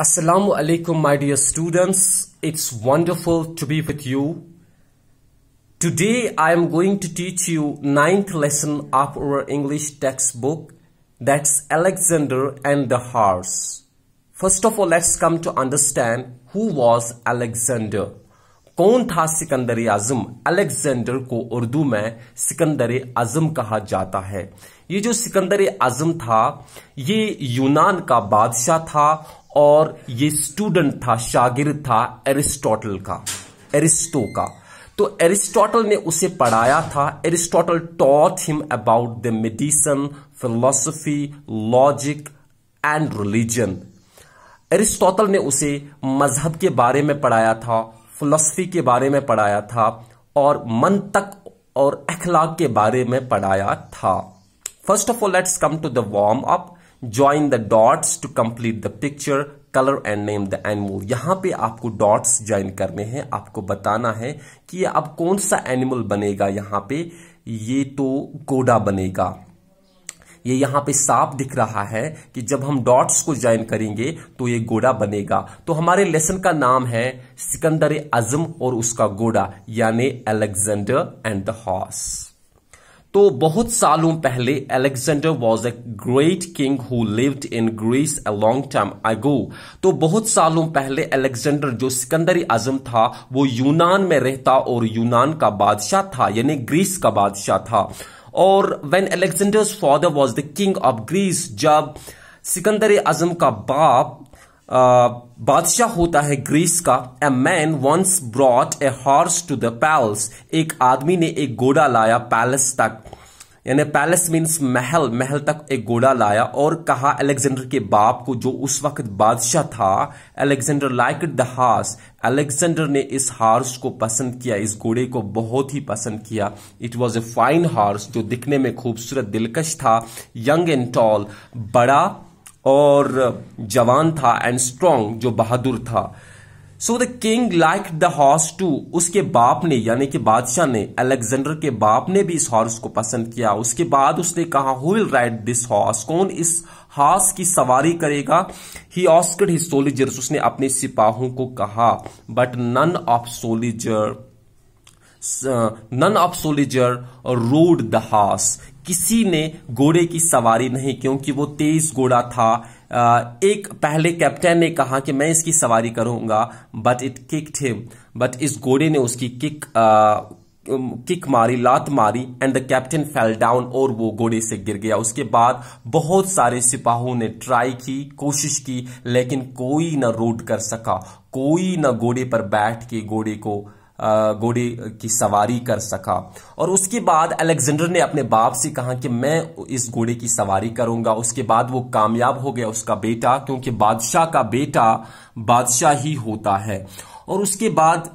Assalamu alaikum, my dear students. It's wonderful to be with you. Today, I am going to teach you ninth lesson of our English textbook. That's Alexander and the Horse. First of all, let's come to understand who was Alexander. कौन था सिकंदर आजम Alexander को उर्दू में सिकंदर आजम कहा जाता है ये जो सिकंदर आजम था ये यूनान का बादशाह था और ये स्टूडेंट था शागिर्द था एरिस्टोटल का एरिस्टो का तो एरिस्टोटल ने उसे पढ़ाया था Aristotle taught him about the medicine philosophy logic and religion Aristotle ने उसे मजहब के बारे में पढ़ाया था फिलोसफी के बारे में पढ़ाया था और मन तक और अखलाक के बारे में पढ़ाया था first of all let's come to the warm up join the dots to complete the picture colour and name the animal यहां पे आपको डॉट्स ज्वाइन करने हैं आपको बताना है कि अब कौन सा एनिमल बनेगा यहां पे ये तो गोडा बनेगा ये यहां पे साफ दिख रहा है कि जब हम डॉट्स को ज्वाइन करेंगे तो ये गोडा बनेगा तो हमारे लेसन का नाम है सिकंदर आजम और उसका गोडा यानी अलेक्जेंडर एंड द हॉर्स तो बहुत सालों पहले Alexander was a great king who lived in Greece a long time ago तो बहुत सालों पहले अलेक्जेंडर जो सिकंदर आजम था वो यूनान में रहता और यूनान का बादशाह था यानी ग्रीस का बादशाह था और when Alexander's father was the king of Greece जब सिकंदर आजम का बाप बादशाह होता है ग्रीस का a man once brought a horse to the palace एक आदमी ने एक घोड़ा लाया पैलेस तक यानी पैलेस मीन्स महल महल तक एक घोड़ा लाया और कहा अलेक्जेंडर के बाप को जो उस वक्त बादशाह था Alexander like the horse Alexander ने इस हार्स को पसंद किया इस घोड़े को बहुत ही पसंद किया it was a fine horse जो दिखने में खूबसूरत दिलकश था यंग एंड टॉल बड़ा और जवान था एंड स्ट्रॉन्ग जो बहादुर था so the king like the horse to उसके बाप ने यानी कि बादशाह ने अलेक्जेंडर के बाप ने भी इस हॉर्स को पसंद किया उसके बाद उसने कहा who will ride this horse कौन इस हॉर्स की सवारी करेगा ही ऑस्कड हि सोलिजर्स उसने अपने सिपाहों को कहा but none of soldier none of soldier rode the horse किसी ने घोड़े की सवारी नहीं क्योंकि वो तेज घोड़ा था एक पहले कैप्टन ने कहा कि मैं इसकी सवारी करूंगा but it kicked him but इस घोड़े ने उसकी किक किक मारी लात मारी and the captain fell down और वो घोड़े से गिर गया उसके बाद बहुत सारे सिपाहों ने ट्राई की कोशिश की लेकिन कोई ना रोड कर सका कोई ना घोड़े पर बैठ के घोड़े को घोड़े की सवारी कर सका और उसके बाद अलेक्जेंडर ने अपने बाप से कहा कि मैं इस घोड़े की सवारी करूंगा उसके बाद वो कामयाब हो गया उसका बेटा क्योंकि बादशाह का बेटा बादशाह ही होता है और उसके बाद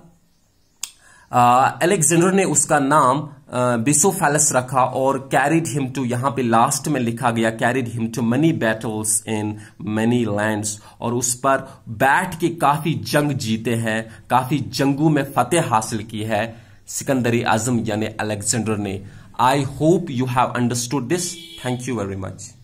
अलेक्जेंडर ने उसका नाम बिसोफेलस रखा और कैरिड हिम टू यहां पे लास्ट में लिखा गया carried him to many battles in many lands और उस पर बैठ के काफी जंग जीते हैं काफी जंगों में फतेह हासिल की है सिकंदरी आजम यानी अलेक्जेंडर ने I hope you have understood this thank you very much